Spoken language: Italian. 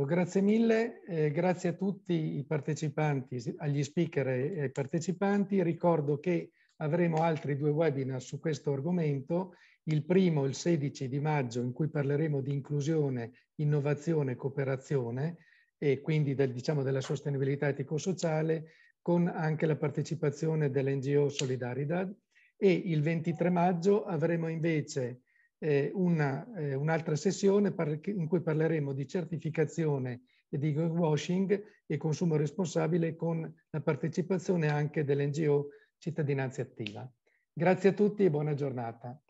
Perfetto, grazie mille, eh, grazie a tutti i partecipanti, agli speaker e ai partecipanti. Ricordo che avremo altri due webinar su questo argomento, il primo il 16 di maggio in cui parleremo di inclusione, innovazione e cooperazione e quindi del, diciamo, della sostenibilità etico-sociale con anche la partecipazione dell'NGO Solidaridad e il 23 maggio avremo invece eh, una, eh, un'altra sessione par- in cui parleremo di certificazione e di greenwashing e consumo responsabile con la partecipazione anche dell'NGO Cittadinanza Attiva. Grazie a tutti e buona giornata.